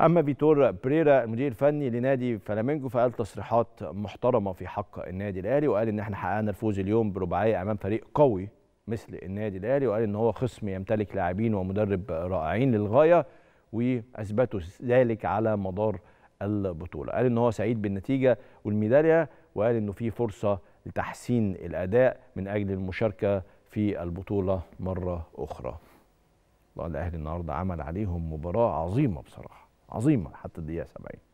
اما فيتور بريرا المدير الفني لنادي فلامينجو فقال تصريحات محترمه في حق النادي الاهلي وقال ان احنا حققنا الفوز اليوم برباعيه امام فريق قوي مثل النادي الاهلي وقال ان هو خصم يمتلك لاعبين ومدرب رائعين للغايه واثبتوا ذلك على مدار البطوله قال ان هو سعيد بالنتيجه والميداليه وقال انه في فرصه لتحسين الاداء من اجل المشاركه في البطوله مره اخرى الاهلي النهارده عمل عليهم مباراه عظيمه بصراحه عظيمه حتى الدقيقه 70